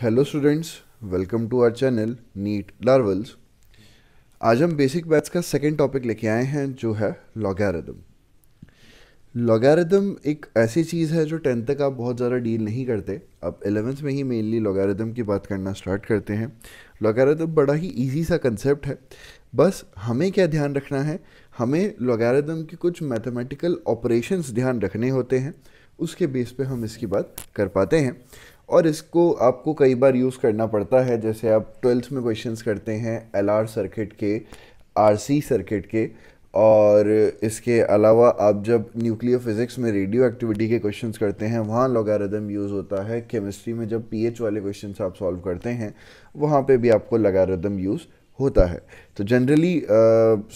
Hello students welcome to our channel NEET larvals आज हम basic maths का second topic लेके आए हैं जो है लॉगारिदम लॉगारिदम एक ऐसी चीज़ है जो टेंथ तक आप बहुत ज़्यादा डील नहीं करते अब एलेवेंथ में ही मेनली लॉगारिदम की बात करना स्टार्ट करते हैं लॉगारिदम बड़ा ही ईजी सा कंसेप्ट है बस हमें क्या ध्यान रखना है हमें लॉगारिदम के कुछ मैथमेटिकल ऑपरेशंस ध्यान रखने होते हैं उसके बेस पे हम इसकी बात कर पाते हैं और इसको आपको कई बार यूज़ करना पड़ता है जैसे आप ट्वेल्थ में क्वेश्चन करते हैं एल सर्किट के आर सर्किट के और इसके अलावा आप जब न्यूक्लियर फिज़िक्स में रेडियो एक्टिविटी के क्वेश्चंस करते हैं वहाँ लगारदम यूज़ होता है केमिस्ट्री में जब पीएच वाले क्वेश्चंस आप सॉल्व करते हैं वहाँ पे भी आपको लगारदम यूज़ होता है तो जनरली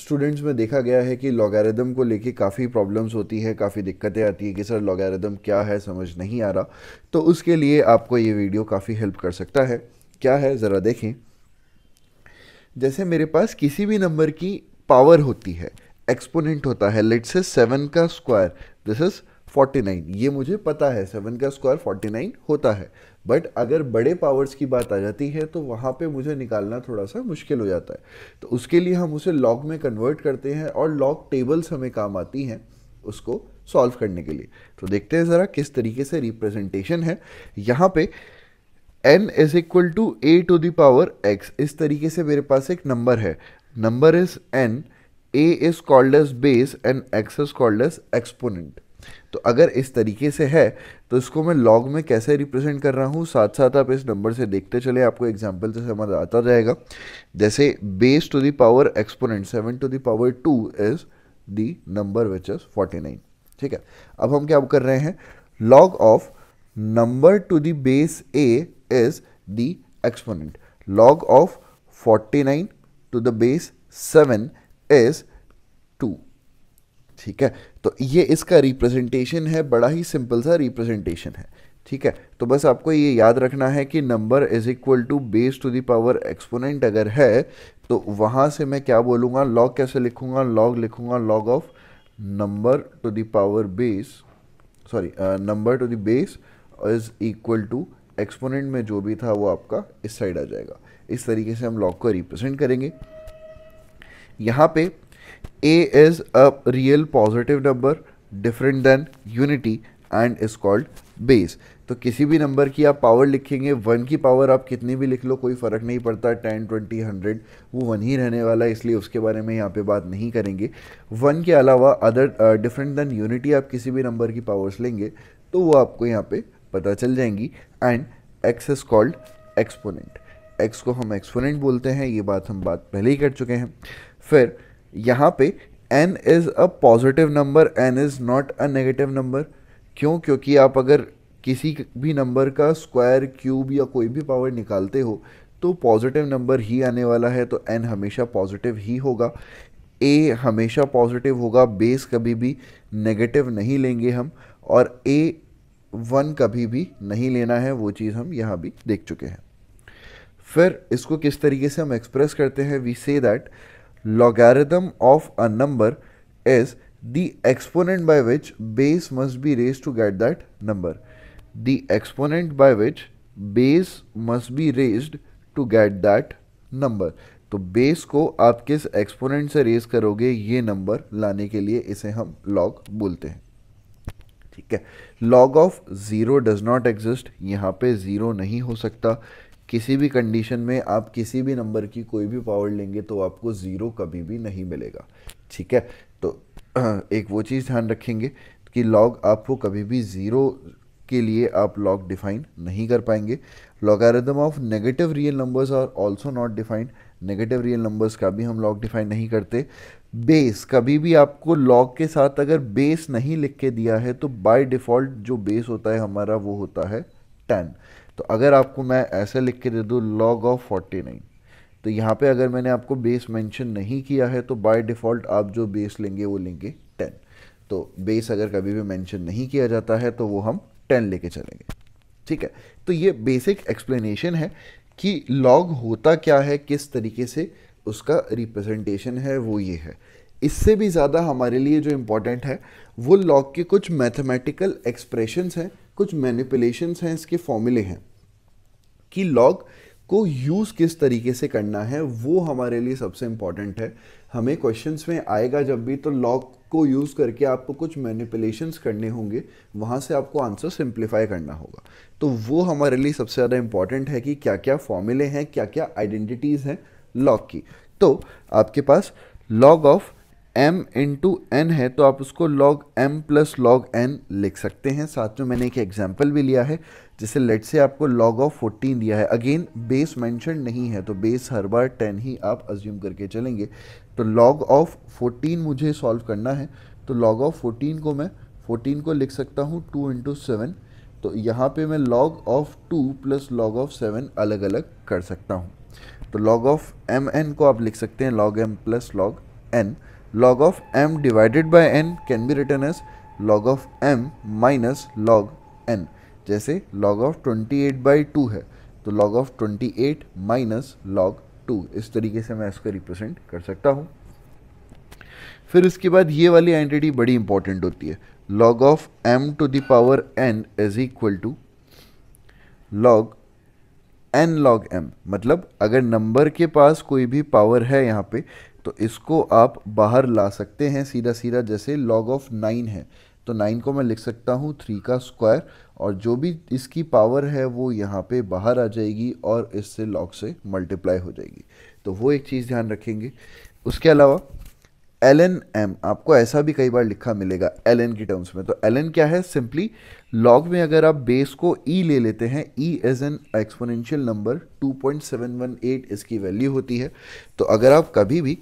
स्टूडेंट्स में देखा गया है कि लॉगारिदम को लेके काफ़ी प्रॉब्लम्स होती है काफ़ी दिक्कतें आती है कि सर लॉगारिदम क्या है समझ नहीं आ रहा तो उसके लिए आपको ये वीडियो काफ़ी हेल्प कर सकता है क्या है ज़रा देखें जैसे मेरे पास किसी भी नंबर की पावर होती है एक्सपोनेंट होता है लेट से सेवन का स्क्वायर दिस इज़ 49 ये मुझे पता है सेवन का स्क्वायर 49 होता है बट अगर बड़े पावर्स की बात आ जाती है तो वहाँ पे मुझे निकालना थोड़ा सा मुश्किल हो जाता है तो उसके लिए हम उसे लॉग में कन्वर्ट करते हैं और लॉग टेबल्स हमें काम आती हैं उसको सॉल्व करने के लिए तो देखते हैं ज़रा किस तरीके से रिप्रेजेंटेशन है यहाँ पे n is equal to a to the power x इस तरीके से मेरे पास एक नंबर है number is n a is called as base and x is called as exponent तो अगर इस तरीके से है तो इसको मैं लॉग में कैसे रिप्रेजेंट कर रहा हूँ साथ साथ आप इस नंबर से देखते चले आपको एग्जाम्पल से समझ आता जाएगा जैसे base to the power exponent seven to the power two is the number which is forty nine ठीक है अब हम क्या कर रहे हैं log of number to the base a is the exponent log of forty nine to the base seven is two ठीक है तो ये इसका रिप्रेजेंटेशन है बड़ा ही सिंपल सा रिप्रेजेंटेशन है ठीक है तो बस आपको ये याद रखना है कि number is equal to base to the power exponent अगर है तो वहाँ से मैं क्या बोलूँगा लॉग कैसे लिखूँगा लॉग लिखूँगा log of number to the power base sorry number to base is equal to exponent में जो भी था वो आपका इस साइड आ जाएगा इस तरीके से हम लॉग को रिप्रेजेंट करेंगे यहाँ पे A is a real positive number different than unity and is called base. तो किसी भी नंबर की आप पावर लिखेंगे वन की पावर आप कितनी भी लिख लो कोई फ़र्क नहीं पड़ता टेन ट्वेंटी हंड्रेड वो वन ही रहने वाला है इसलिए उसके बारे में यहाँ पे बात नहीं करेंगे वन के अलावा अदर डिफरेंट देन यूनिटी आप किसी भी नंबर की पावर्स लेंगे तो वो आपको यहाँ पे पता चल जाएंगी and x is called exponent x को हम एक्सपोनेंट बोलते हैं ये बात हम बात पहले ही कर चुके हैं फिर यहाँ पे n is a positive number n is not a negative number क्यों क्योंकि आप अगर किसी भी नंबर का स्क्वायर क्यूब या कोई भी पावर निकालते हो तो पॉजिटिव नंबर ही आने वाला है तो एन हमेशा पॉजिटिव ही होगा ए हमेशा पॉजिटिव होगा बेस कभी भी नेगेटिव नहीं लेंगे हम और ए वन कभी भी नहीं लेना है वो चीज़ हम यहाँ भी देख चुके हैं फिर इसको किस तरीके से हम एक्सप्रेस करते हैं we say that Logarithm of a number is the exponent by which base must be raised to get that number. The exponent by which base must be raised to get that number. तो base को आप किस exponent से raise करोगे ये number लाने के लिए इसे हम लॉग बोलते हैं ठीक है log of zero does not exist यहाँ पे ज़ीरो नहीं हो सकता किसी भी कंडीशन में आप किसी भी नंबर की कोई भी पावर लेंगे तो आपको ज़ीरो कभी भी नहीं मिलेगा ठीक है तो एक वो चीज़ ध्यान रखेंगे कि लॉग आपको कभी भी ज़ीरो के लिए आप लॉग डिफाइन नहीं कर पाएंगे logarithm of negative real numbers are also not defined negative real numbers का भी हम लॉग डिफाइन नहीं करते बेस कभी भी आपको लॉग के साथ अगर बेस नहीं लिख के दिया है तो बाय डिफ़ॉल्ट जो बेस होता है हमारा वो होता है टेन तो अगर आपको मैं ऐसे लिख के दे दूँ लॉग ऑफ फोर्टी नाइन तो यहाँ पे अगर मैंने आपको बेस मेंशन नहीं किया है तो बाय डिफ़ॉल्ट आप जो बेस लेंगे वो लेंगे टेन तो बेस अगर कभी भी मेंशन नहीं किया जाता है तो वो हम टेन लेके चलेंगे ठीक है तो ये बेसिक एक्सप्लेनेशन है कि लॉग होता क्या है किस तरीके से उसका रिप्रेजेंटेशन है वो ये है इससे भी ज़्यादा हमारे लिए जो इम्पोर्टेंट है वो लॉग के कुछ मैथमेटिकल एक्सप्रेशंस हैं कुछ मैनिपुलेशंस हैं इसके फॉर्मूले हैं कि लॉग को यूज़ किस तरीके से करना है वो हमारे लिए सबसे इम्पॉर्टेंट है हमें क्वेश्चंस में आएगा जब भी तो लॉग को यूज़ करके आपको कुछ मैनिपुलेशंस करने होंगे वहाँ से आपको आंसर सिंप्लीफाई करना होगा तो वो हमारे लिए सबसे ज़्यादा इम्पॉर्टेंट है कि क्या क्या फॉर्मूले हैं क्या क्या आइडेंटिटीज़ हैं लॉग की तो आपके पास log of m into n है तो आप उसको log m plus log n लिख सकते हैं साथ में मैंने एक एग्जाम्पल भी लिया है जिसे लेट से आपको log ऑफ 14 दिया है अगेन बेस मैंशन नहीं है तो बेस हर बार 10 ही आप अज्यूम करके चलेंगे तो log ऑफ 14 मुझे सॉल्व करना है तो log ऑफ 14 को मैं 14 को लिख सकता हूँ टू इंटू सेवन तो यहाँ पे मैं log of two plus log of seven अलग अलग कर सकता हूँ तो log ऑफ एम एन को आप लिख सकते हैं log m plus log n log of m divided by n can be written as log of m minus log n जैसे log of 28 by 2 है तो log of 28 minus log 2 इस तरीके से मैं इसको रिप्रेजेंट कर सकता हूँ फिर इसके बाद ये वाली आइडेंटिटी बड़ी इंपॉर्टेंट होती है log of m to the power n is equal to log n log m मतलब अगर नंबर के पास कोई भी पावर है यहाँ पे तो इसको आप बाहर ला सकते हैं सीधा सीधा जैसे लॉग ऑफ नाइन है तो नाइन को मैं लिख सकता हूँ थ्री का स्क्वायर और जो भी इसकी पावर है वो यहाँ पे बाहर आ जाएगी और इससे लॉग से मल्टीप्लाई हो जाएगी तो वो एक चीज़ ध्यान रखेंगे उसके अलावा एल एन एम आपको ऐसा भी कई बार लिखा मिलेगा एल एन की टर्म्स में तो एल एन क्या है सिंपली लॉग में अगर आप बेस को ई e ले लेते हैं e as an exponential number 2.718 इसकी वैल्यू होती है तो अगर आप कभी भी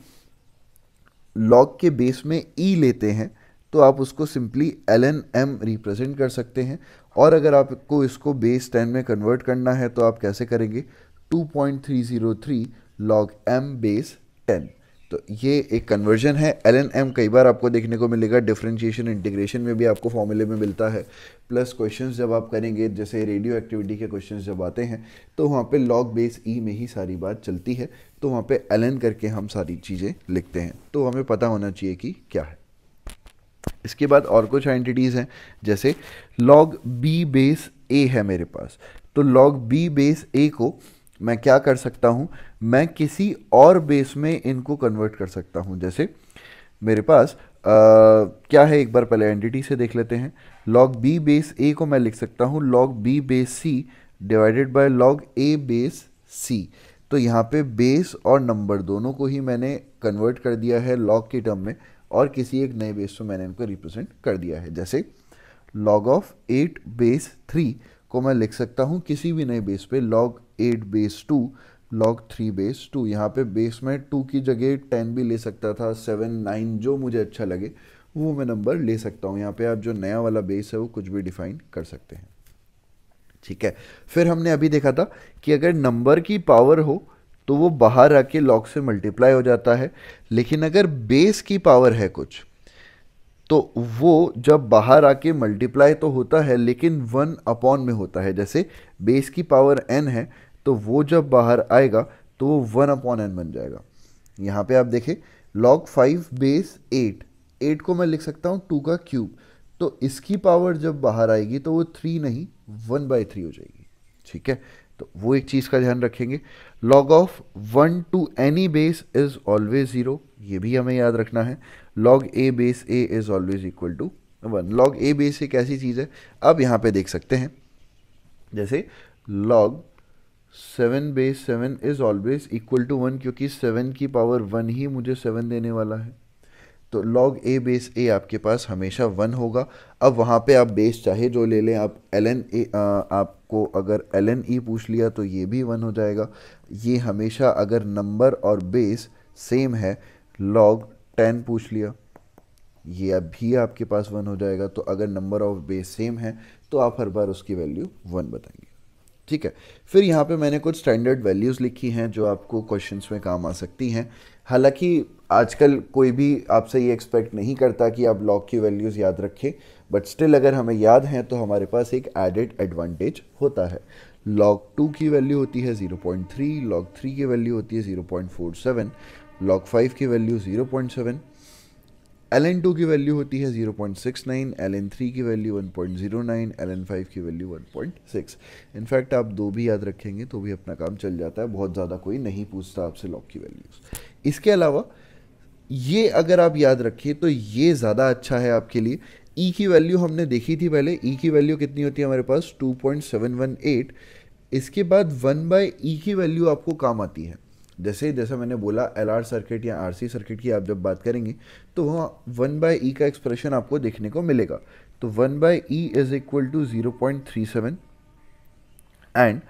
लॉग के बेस में ई e लेते हैं तो आप उसको simply L N M represent कर सकते हैं और अगर आपको इसको बेस टेन में कन्वर्ट करना है तो आप कैसे करेंगे 2.303 लॉग एम बेस टेन तो ये एक कन्वर्जन है एल एन एम कई बार आपको देखने को मिलेगा डिफ्रेंशिएशन इंटीग्रेशन में भी आपको फॉर्मूले में मिलता है प्लस क्वेश्चंस जब आप करेंगे जैसे रेडियो एक्टिविटी के क्वेश्चंस जब आते हैं तो वहाँ पे लॉग बेस ई में ही सारी बात चलती है तो वहाँ पे एल एन करके हम सारी चीज़ें लिखते हैं तो हमें पता होना चाहिए कि क्या है इसके बाद और कुछ आइंटिटीज़ हैं जैसे लॉग बी बेस ए है मेरे पास तो लॉग बी बेस ए को मैं क्या कर सकता हूँ मैं किसी और बेस में इनको कन्वर्ट कर सकता हूँ जैसे मेरे पास आ, क्या है एक बार पहले एंटिटी से देख लेते हैं लॉग बी बेस ए को मैं लिख सकता हूँ log b base c divided by log a base c तो यहाँ पे बेस और नंबर दोनों को ही मैंने कन्वर्ट कर दिया है लॉग के टर्म में और किसी एक नए बेस को मैंने इनको रिप्रेजेंट कर दिया है जैसे log of eight base three को मैं लिख सकता हूँ किसी भी नए बेस पे log eight base two log three base two यहाँ पे बेस में टू की जगह टेन भी ले सकता था सेवन नाइन जो मुझे अच्छा लगे वो मैं नंबर ले सकता हूँ यहाँ पे आप जो नया वाला बेस है वो कुछ भी डिफाइन कर सकते हैं ठीक है फिर हमने अभी देखा था कि अगर नंबर की पावर हो तो वो बाहर आके लॉग से मल्टीप्लाई हो जाता है लेकिन अगर बेस की पावर है कुछ तो वो जब बाहर आके मल्टीप्लाई तो होता है लेकिन वन अपॉन में होता है जैसे बेस की पावर एन है तो वो जब बाहर आएगा तो वो वन अपॉन एन बन जाएगा यहाँ पे आप देखें log five base eight eight को मैं लिख सकता हूँ टू का क्यूब तो इसकी पावर जब बाहर आएगी तो वो थ्री नहीं वन बाई थ्री हो जाएगी ठीक है तो वो एक चीज़ का ध्यान रखेंगे log of one to any base is always zero ये भी हमें याद रखना है log a base a is always equal to one log a base एक ऐसी चीज़ है अब यहाँ पे देख सकते हैं जैसे log seven base seven is always equal to one क्योंकि सेवन की पावर वन ही मुझे सेवन देने वाला है तो लॉग ए बेस ए आपके पास हमेशा वन होगा अब वहाँ पे आप बेस चाहे जो ले लें आप एल एन ए आपको अगर एल एन ई पूछ लिया तो ये भी वन हो जाएगा ये हमेशा अगर नंबर और बेस सेम है लॉग टेन पूछ लिया ये अब भी आपके पास वन हो जाएगा तो अगर नंबर ऑफ बेस सेम है तो आप हर बार उसकी वैल्यू वन बताएंगे ठीक है फिर यहाँ पे मैंने कुछ स्टैंडर्ड वैल्यूज़ लिखी हैं जो आपको क्वेश्चंस में काम आ सकती हैं हालांकि आजकल कोई भी आपसे ये एक्सपेक्ट नहीं करता कि आप लॉक की वैल्यूज़ याद रखें बट स्टिल अगर हमें याद हैं तो हमारे पास एक एडेड एडवांटेज होता है लॉग टू की वैल्यू होती है zero point three log three की वैल्यू होती है zero point four seven log five की value zero point seven L N two की वैल्यू होती है zero point six nine L N three की value one point zero nine L N five की value one point six in fact आप दो भी याद रखेंगे तो भी अपना काम चल जाता है बहुत ज़्यादा कोई नहीं पूछता आपसे लॉक की वैल्यूज़ इसके अलावा ये अगर आप याद रखिए तो ये ज़्यादा अच्छा है आपके लिए ई e की वैल्यू हमने देखी थी पहले ई e की वैल्यू कितनी होती है हमारे पास two point seven one eight इसके बाद वन बाय ई की वैल्यू आपको काम आती है जैसे जैसा मैंने बोला एल आर सर्किट या आर सर्किट की आप जब बात करेंगे तो वहाँ वन बाय ई का एक्सप्रेशन आपको देखने को मिलेगा तो one by e is equal to zero point three seven and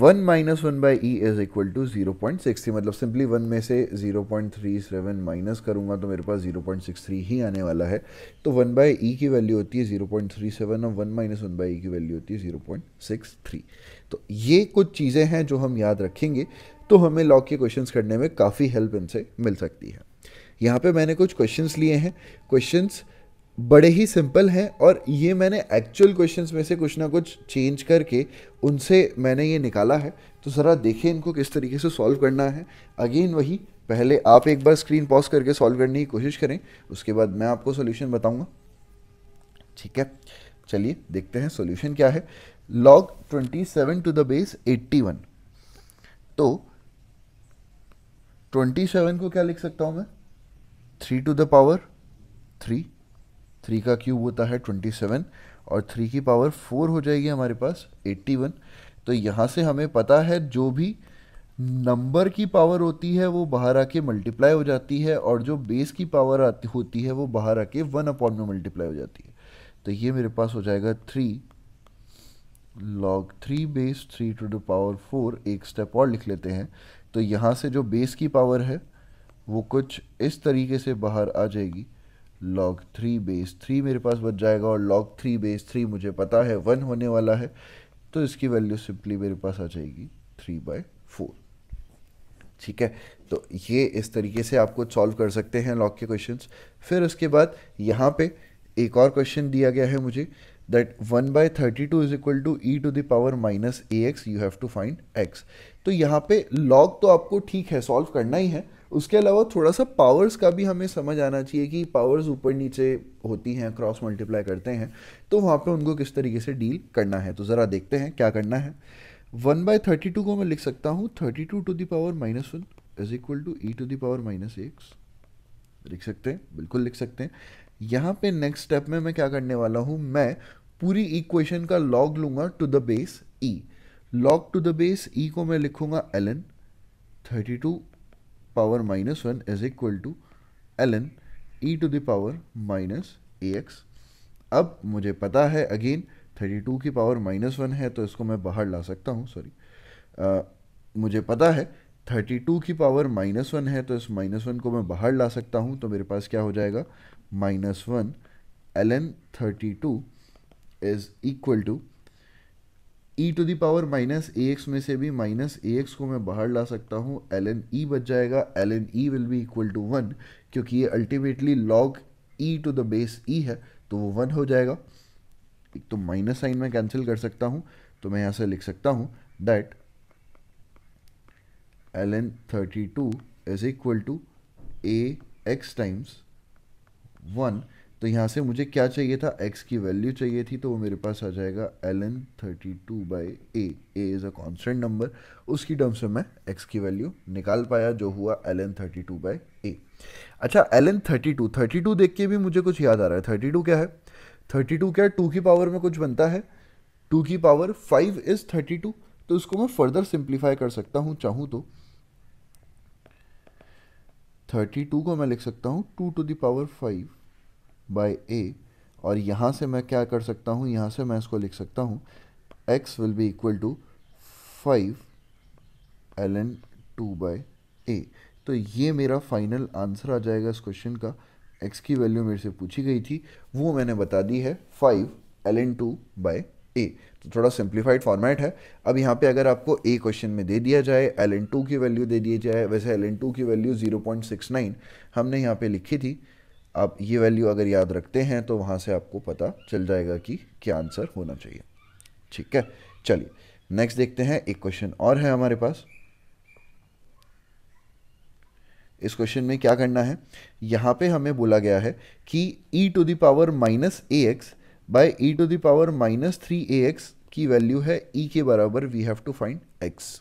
one minus one by e is equal to zero point six three मतलब सिंपली वन में से zero point three seven minus करूँगा तो मेरे पास जीरो पॉइंट सिक्स थ्री ही आने वाला है तो वन बाई ई की वैल्यू होती है जीरो पॉइंट थ्री सेवन और one minus one by e की वैल्यू होती है जीरो पॉइंट सिक्स थ्री तो ये कुछ चीज़ें हैं जो हम याद रखेंगे तो हमें लॉ के क्वेश्चन करने में काफ़ी हेल्प इनसे मिल सकती है यहाँ पर मैंने कुछ क्वेश्चन लिए हैं क्वेश्चन बड़े ही सिंपल हैं और ये मैंने एक्चुअल क्वेश्चंस में से कुछ ना कुछ चेंज करके उनसे मैंने ये निकाला है तो ज़रा देखें इनको किस तरीके से सॉल्व करना है अगेन वही पहले आप एक बार स्क्रीन पॉज करके सॉल्व करने की कोशिश करें उसके बाद मैं आपको सोल्यूशन बताऊँगा ठीक है चलिए देखते हैं सोल्यूशन क्या है log twenty seven to the base eighty one तो ट्वेंटी सेवन को क्या लिख सकता हूँ मैं three to the power three three का क्यूब होता है ट्वेंटी सेवन और थ्री की पावर फोर हो जाएगी हमारे पास एट्टी वन तो यहाँ से हमें पता है जो भी नंबर की पावर होती है वो बाहर आके मल्टीप्लाई हो जाती है और जो बेस की पावर आती होती है वो बाहर आके वन अपॉन में मल्टीप्लाई हो जाती है तो ये मेरे पास हो जाएगा three log three base three to the power four एक स्टेप और लिख लेते हैं तो यहाँ से जो बेस की पावर है वो कुछ इस तरीके से बाहर आ जाएगी लॉग थ्री बेस थ्री मेरे पास बच जाएगा और लॉग थ्री बेस थ्री मुझे पता है वन होने वाला है तो इसकी वैल्यू सिंपली मेरे पास आ जाएगी थ्री बाय फोर ठीक है तो ये इस तरीके से आपको सॉल्व कर सकते हैं लॉग के क्वेश्चन फिर उसके बाद यहाँ पे एक और क्वेश्चन दिया गया है मुझे that one by thirty two is equal to e to the power minus a x you have to find x तो यहाँ पे लॉग तो आपको ठीक है सॉल्व करना ही है उसके अलावा थोड़ा सा पावर्स का भी हमें समझ आना चाहिए कि पावर्स ऊपर नीचे होती हैं क्रॉस मल्टीप्लाई करते हैं तो वहाँ पे उनको किस तरीके से डील करना है तो ज़रा देखते हैं क्या करना है वन बाय थर्टी टू को मैं लिख सकता हूँ thirty two to the power minus one is equal to e to the power minus x लिख सकते हैं बिल्कुल लिख सकते हैं यहाँ पे नेक्स्ट स्टेप में मैं क्या करने वाला हूँ मैं पूरी इक्वेशन का लॉग लूँगा to the base e log to the base e को मैं लिखूँगा l n thirty two power minus 1 is equal to ln e to the power minus a x अब मुझे पता है अगेन 32 की पावर माइनस वन है तो इसको मैं बाहर ला सकता हूँ सॉरी मुझे पता है 32 की पावर माइनस वन है तो इस माइनस वन को मैं बाहर ला सकता हूँ तो मेरे पास क्या हो जाएगा minus one l n thirty two is equal to e to the power minus a x में से भी माइनस ए एक्स को मैं बाहर ला सकता हूँ एल एन ई बच जाएगा l n e will be equal to one क्योंकि ये ultimately log e to the base e है तो वो वन हो जाएगा एक तो माइनस साइन में कैंसिल कर सकता हूँ तो मैं यहाँ से लिख सकता हूँ that l n thirty two is equal to a x times one तो यहाँ से मुझे क्या चाहिए था एक्स की वैल्यू चाहिए थी तो वो मेरे पास आ जाएगा l n thirty two by a a is a constant number उसकी टर्म से मैं एक्स की वैल्यू निकाल पाया जो हुआ l n thirty two by a अच्छा l n thirty two thirty two देख के भी मुझे कुछ याद आ रहा है थर्टी टू क्या है थर्टी टू क्या टू की पावर में कुछ बनता है टू की power five is thirty two तो इसको मैं फर्दर सिंप्लीफाई कर सकता हूँ चाहूँ तो थर्टी टू को मैं लिख सकता हूँ two to the power five by a और यहाँ से मैं क्या कर सकता हूँ यहाँ से मैं इसको लिख सकता हूँ x will be equal to five l N two by a तो ये मेरा फाइनल आंसर आ जाएगा इस क्वेश्चन का एक्स की वैल्यू मेरे से पूछी गई थी वो मैंने बता दी है five l N two by a तो थोड़ा सिंप्लीफाइड फॉर्मेट है अब यहाँ पे अगर आपको ए क्वेश्चन में दे दिया जाए एल एन टू की वैल्यू दे दी जाए वैसे एल एन टू की value zero point six nine हमने यहाँ पे लिखी थी आप ये वैल्यू अगर याद रखते हैं तो वहाँ से आपको पता चल जाएगा कि क्या आंसर होना चाहिए ठीक है चलिए नेक्स्ट देखते हैं एक क्वेश्चन और है हमारे पास इस क्वेश्चन में क्या करना है यहाँ पे हमें बोला गया है कि e to the power minus a x by e to the power minus three a x की वैल्यू है e के बराबर we have to find x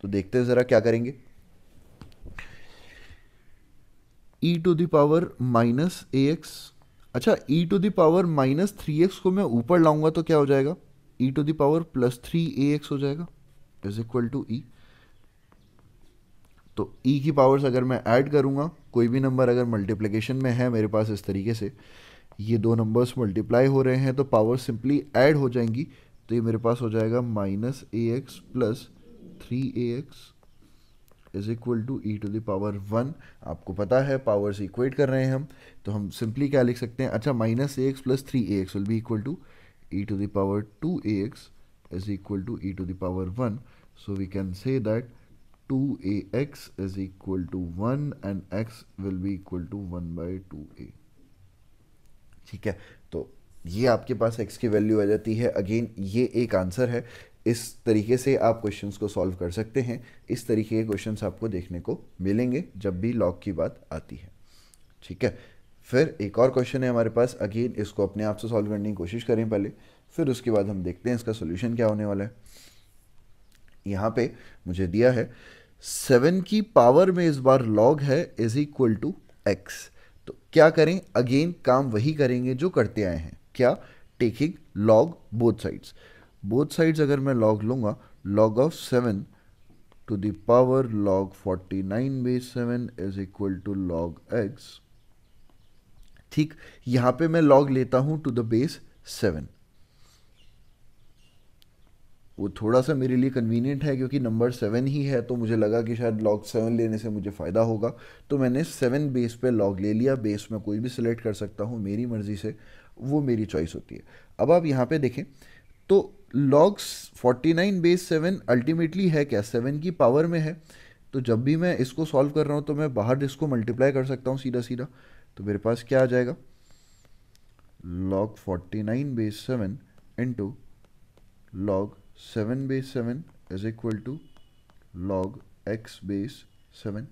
तो देखते हैं ज़रा क्या करेंगे e to the power minus a x अच्छा e to the power minus three x को मैं ऊपर लाऊंगा तो क्या हो जाएगा e to the power plus three a x हो जाएगा इज इक्वल टू ई तो ई e की पावर्स अगर मैं ऐड करूँगा कोई भी नंबर अगर मल्टीप्लिकेशन में है मेरे पास इस तरीके से ये दो नंबर्स मल्टीप्लाई हो रहे हैं तो पावर सिंपली ऐड हो जाएंगी तो ये मेरे पास हो जाएगा minus a x plus three a x is equal to e to the power one आपको पता है पावर से इक्वेट कर रहे हैं हम तो हम सिंपली क्या लिख सकते हैं अच्छा minus a x plus three a x will be equal to e to the power two a x is equal to e to the power one so we can say that two a x is equal to one and x will will equal to one by two a ठीक है तो ये आपके पास x की value आ जाती है again ये एक आंसर है इस तरीके से आप क्वेश्चन को सॉल्व कर सकते हैं इस तरीके के क्वेश्चन आपको देखने को मिलेंगे जब भी लॉग की बात आती है ठीक है फिर एक और क्वेश्चन है हमारे पास अगेन इसको अपने आप से सॉल्व करने की कोशिश करें पहले फिर उसके बाद हम देखते हैं इसका सोल्यूशन क्या होने वाला है यहाँ पे मुझे दिया है सेवन की पावर में इस बार लॉग है इज इक्वल टू एक्स तो क्या करें अगेन काम वही करेंगे जो करते आए हैं क्या taking log both sides both sides अगर मैं लॉग लूंगा log of seven to the power log forty nine base seven is equal to log x ठीक यहां पे मैं लॉग लेता हूं टू द बेस सेवन वो थोड़ा सा मेरे लिए कन्वीनियंट है क्योंकि नंबर सेवन ही है तो मुझे लगा कि शायद लॉग सेवन लेने से मुझे फ़ायदा होगा तो मैंने सेवन बेस पे लॉग ले लिया बेस में कोई भी सिलेक्ट कर सकता हूं मेरी मर्ज़ी से वो मेरी चॉइस होती है अब आप यहां पे देखें तो लॉग्स 49 बेस 7 अल्टीमेटली है क्या 7 की पावर में है तो जब भी मैं इसको सॉल्व कर रहा हूँ तो मैं बाहर इसको मल्टीप्लाई कर सकता हूँ सीधा सीधा तो मेरे पास क्या आ जाएगा log 49 base 7 into log 7 base 7 is equal to log x base 7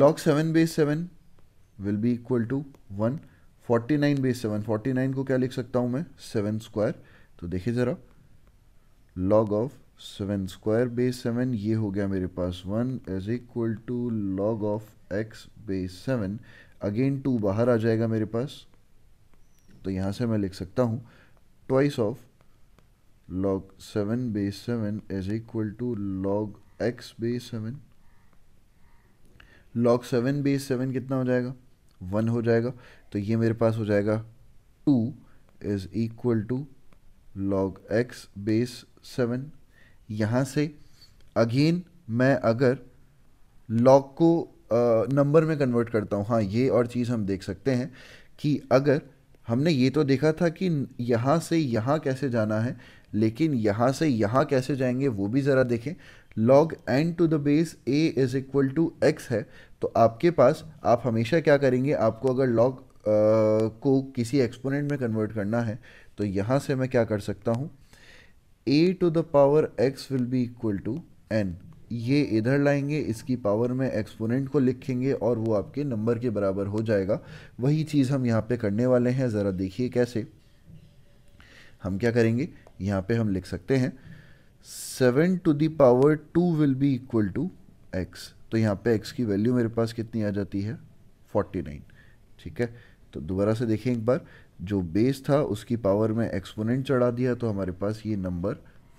log 7 base 7 will be equal to 1 forty nine by seven forty nine को क्या लिख सकता हूँ मैं सेवन स्क्वायर तो देखिए ज़रा log of seven square base seven ये हो गया मेरे पास one is equal to log of x base seven again two बाहर आ जाएगा मेरे पास तो यहाँ से मैं लिख सकता हूँ twice of log seven base seven is equal to log x base seven log seven base seven कितना हो जाएगा वन हो जाएगा तो ये मेरे पास हो जाएगा two is equal to log x base seven यहाँ से अगेन मैं अगर लॉग को नंबर में कन्वर्ट करता हूँ हाँ ये और चीज़ हम देख सकते हैं कि अगर हमने ये तो देखा था कि यहाँ से यहाँ कैसे जाना है लेकिन यहाँ से यहाँ कैसे जाएंगे वो भी ज़रा देखें log n to the base a is equal to x है तो आपके पास आप हमेशा क्या करेंगे आपको अगर log को किसी एक्सपोनेंट में कन्वर्ट करना है तो यहाँ से मैं क्या कर सकता हूँ a to the power x will be equal to n ये इधर लाएंगे इसकी पावर में एक्सपोनेंट को लिखेंगे और वो आपके नंबर के बराबर हो जाएगा वही चीज़ हम यहाँ पे करने वाले हैं ज़रा देखिए कैसे हम क्या करेंगे यहाँ पे हम लिख सकते हैं seven to the power two will be equal to x तो यहाँ पे एक्स की वैल्यू मेरे पास कितनी आ जाती है फोर्टी नाइन ठीक है तो दोबारा से देखें एक बार जो बेस था उसकी पावर में एक्सपोनेंट चढ़ा दिया तो हमारे पास ये नंबर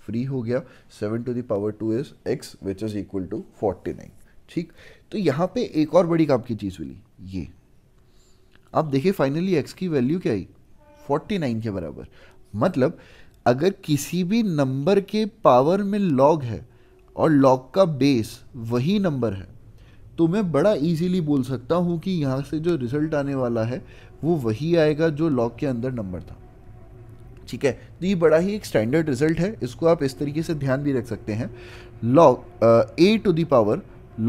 फ्री हो गया seven to the power two is x which is equal to forty nine ठीक तो यहाँ पे एक और बड़ी काम की चीज़ मिली ये आप देखिए फाइनली एक्स की वैल्यू क्या आई फोर्टी नाइन के बराबर मतलब अगर किसी भी नंबर के पावर में लॉग है और लॉग का बेस वही नंबर है तो मैं बड़ा इजीली बोल सकता हूँ कि यहाँ से जो रिज़ल्ट आने वाला है वो वही आएगा जो लॉग के अंदर नंबर था ठीक है तो ये बड़ा ही एक स्टैंडर्ड रिज़ल्ट है इसको आप इस तरीके से ध्यान भी रख सकते हैं log a to the power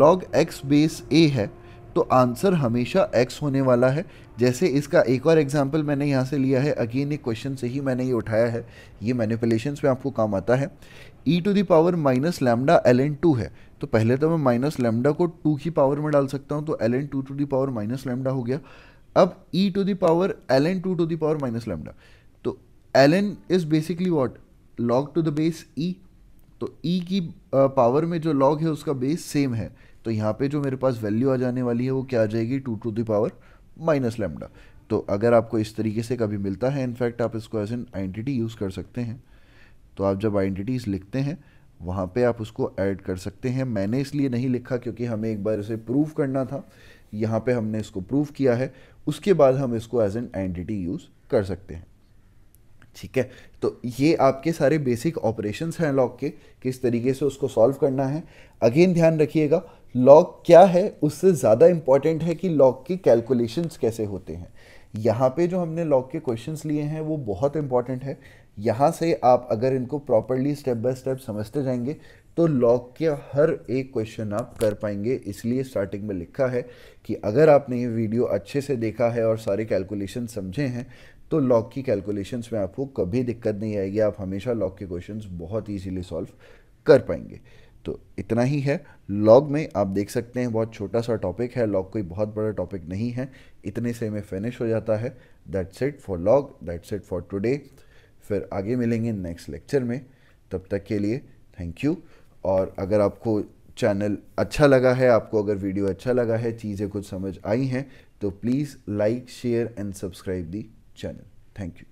log x base a है तो आंसर हमेशा एक्स होने वाला है जैसे इसका एक और एग्जाम्पल मैंने यहाँ से लिया है अगेन एक क्वेश्चन से ही मैंने ये उठाया है ये मैनिपुलेशंस में आपको काम आता है e to the power minus lambda l N two है तो पहले तो मैं माइनस लेमडा को टू की पावर में डाल सकता हूँ तो l N two to the power minus lambda हो गया अब e to the power l N two to the power minus lambda तो l n is basically what log to the base e तो ई e की power uh, में जो log है उसका बेस सेम है तो यहाँ पे जो मेरे पास वैल्यू आ जाने वाली है वो क्या आ जाएगी two to the power minus lambda तो अगर आपको इस तरीके से कभी मिलता है इनफैक्ट आप इसको एज एन आइडेंटिटी यूज़ कर सकते हैं तो आप जब आइडेंटिटीज़ लिखते हैं वहाँ पे आप उसको ऐड कर सकते हैं मैंने इसलिए नहीं लिखा क्योंकि हमें एक बार इसे प्रूव करना था यहाँ पे हमने इसको प्रूव किया है उसके बाद हम इसको एज एन एंटिटी यूज़ कर सकते हैं ठीक है तो ये आपके सारे बेसिक ऑपरेशंस हैं लॉग के किस तरीके से उसको सॉल्व करना है अगेन ध्यान रखिएगा लॉग क्या है उससे ज़्यादा इम्पॉर्टेंट है कि लॉग के कैलकुलेशंस कैसे होते हैं यहाँ पे जो हमने लॉग के क्वेश्चंस लिए हैं वो बहुत इंपॉर्टेंट है यहाँ से आप अगर इनको प्रॉपरली स्टेप बाय स्टेप समझते जाएंगे तो लॉग के हर एक क्वेश्चन आप कर पाएंगे इसलिए स्टार्टिंग में लिखा है कि अगर आपने ये वीडियो अच्छे से देखा है और सारे कैलकुलेशन समझे हैं तो लॉग की कैलकुलेशंस में आपको कभी दिक्कत नहीं आएगी आप हमेशा लॉग के क्वेश्चंस बहुत इजीली सॉल्व कर पाएंगे तो इतना ही है लॉग में आप देख सकते हैं बहुत छोटा सा टॉपिक है लॉग कोई बहुत बड़ा टॉपिक नहीं है इतने से में फिनिश हो जाता है that's it for log that's it for today फिर आगे मिलेंगे नेक्स्ट लेक्चर में तब तक के लिए थैंक यू और अगर आपको चैनल अच्छा लगा है आपको अगर वीडियो अच्छा लगा है चीज़ें कुछ समझ आई हैं तो please like share and subscribe the channel thank you